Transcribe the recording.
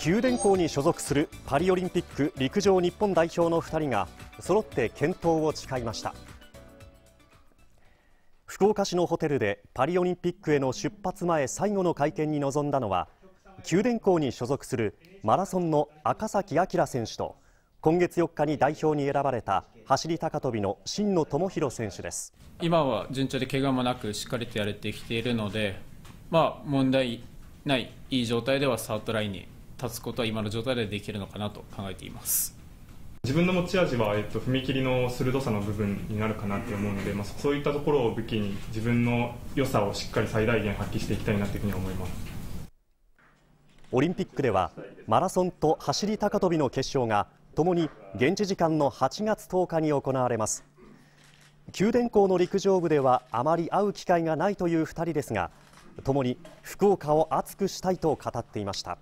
九電工に所属するパリオリンピック陸上日本代表の2人が揃って健闘を誓いました福岡市のホテルでパリオリンピックへの出発前最後の会見に臨んだのは九電工に所属するマラソンの赤崎明選手と今月4日に代表に選ばれた走り高跳びの真野智弘選手です今は順調で怪我もなくしっかりとやれてきているので、まあ、問題ないいい状態ではスタートラインに立つことは今の状態でできるのかなと考えています自分の持ち味は、えっと、踏み切りの鋭さの部分になるかなと思うので、まあ、そういったところを武器に自分の良さをしっかり最大限発揮していきたいなというふうに思いますオリンピックではマラソンと走り高跳びの決勝がともに現地時間の8月10日に行われます九電工の陸上部ではあまり会う機会がないという2人ですがともに福岡を熱くしたいと語っていました。